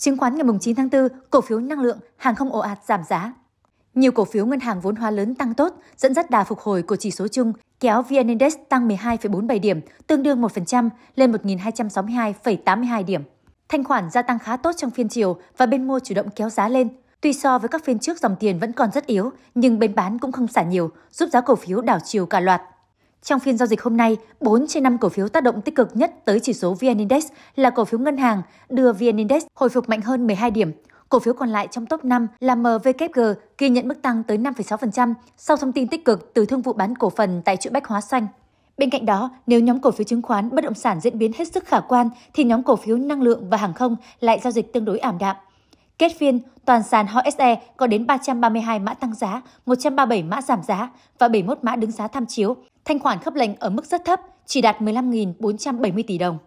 Chứng khoán ngày 9 tháng 4, cổ phiếu năng lượng, hàng không ồ ạt giảm giá. Nhiều cổ phiếu ngân hàng vốn hóa lớn tăng tốt, dẫn dắt đà phục hồi của chỉ số chung, kéo VN Index tăng 12,47 điểm, tương đương 1% lên 1.262,82 điểm. Thanh khoản gia tăng khá tốt trong phiên chiều và bên mua chủ động kéo giá lên. Tuy so với các phiên trước dòng tiền vẫn còn rất yếu, nhưng bên bán cũng không xả nhiều, giúp giá cổ phiếu đảo chiều cả loạt. Trong phiên giao dịch hôm nay, 4 trên 5 cổ phiếu tác động tích cực nhất tới chỉ số VN Index là cổ phiếu ngân hàng, đưa VN Index hồi phục mạnh hơn 12 điểm. Cổ phiếu còn lại trong top 5 là MVKG ghi nhận mức tăng tới 5,6% sau thông tin tích cực từ thương vụ bán cổ phần tại chuỗi Bách Hóa Xanh. Bên cạnh đó, nếu nhóm cổ phiếu chứng khoán bất động sản diễn biến hết sức khả quan thì nhóm cổ phiếu năng lượng và hàng không lại giao dịch tương đối ảm đạm. Kết phiên, toàn sàn HOSE có đến 332 mã tăng giá, 137 mã giảm giá và 71 mã đứng giá tham chiếu. Thanh khoản khớp lệnh ở mức rất thấp, chỉ đạt 15.470 tỷ đồng.